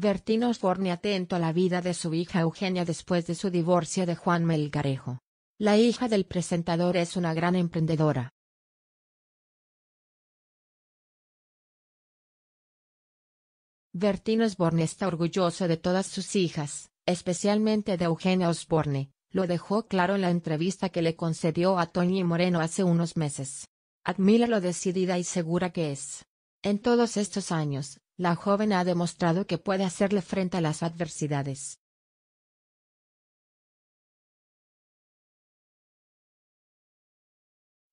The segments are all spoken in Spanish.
Bertín Osborne atento a la vida de su hija Eugenia después de su divorcio de Juan Melgarejo. La hija del presentador es una gran emprendedora. Bertino Osborne está orgulloso de todas sus hijas, especialmente de Eugenia Osborne, lo dejó claro en la entrevista que le concedió a Tony Moreno hace unos meses. Admira lo decidida y segura que es. En todos estos años, la joven ha demostrado que puede hacerle frente a las adversidades.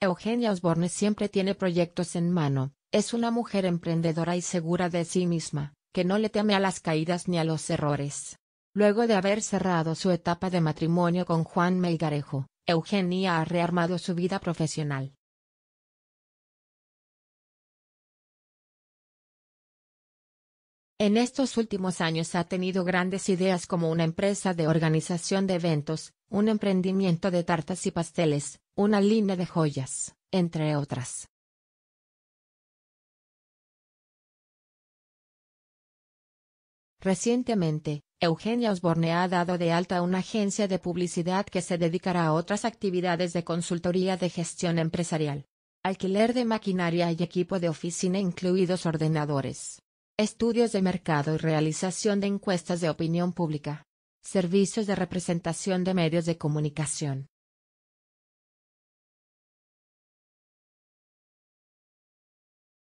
Eugenia Osborne siempre tiene proyectos en mano, es una mujer emprendedora y segura de sí misma, que no le teme a las caídas ni a los errores. Luego de haber cerrado su etapa de matrimonio con Juan Melgarejo, Eugenia ha rearmado su vida profesional. En estos últimos años ha tenido grandes ideas como una empresa de organización de eventos, un emprendimiento de tartas y pasteles, una línea de joyas, entre otras. Recientemente, Eugenia Osborne ha dado de alta una agencia de publicidad que se dedicará a otras actividades de consultoría de gestión empresarial. Alquiler de maquinaria y equipo de oficina incluidos ordenadores estudios de mercado y realización de encuestas de opinión pública, servicios de representación de medios de comunicación.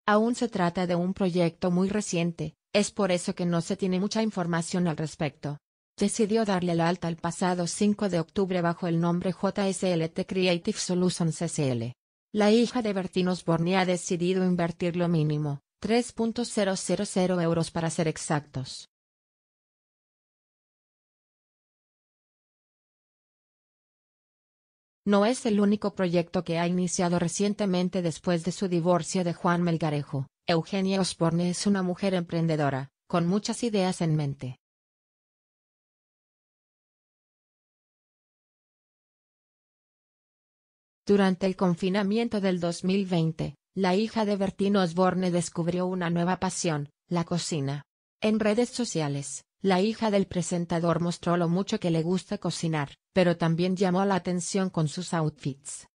Aún se trata de un proyecto muy reciente, es por eso que no se tiene mucha información al respecto. Decidió darle la alta el pasado 5 de octubre bajo el nombre JSLT Creative Solutions SL. La hija de Bertino Osborne ha decidido invertir lo mínimo, 3.000 euros para ser exactos. No es el único proyecto que ha iniciado recientemente después de su divorcio de Juan Melgarejo. Eugenia Osborne es una mujer emprendedora, con muchas ideas en mente. Durante el confinamiento del 2020, la hija de Bertino Osborne descubrió una nueva pasión, la cocina. En redes sociales, la hija del presentador mostró lo mucho que le gusta cocinar, pero también llamó la atención con sus outfits.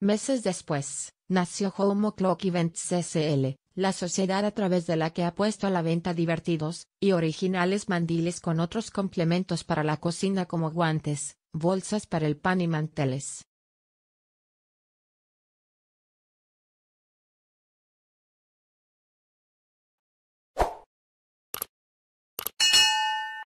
Meses después, nació Home O'Clock Events CCL, la sociedad a través de la que ha puesto a la venta divertidos y originales mandiles con otros complementos para la cocina como guantes, Bolsas para el pan y manteles.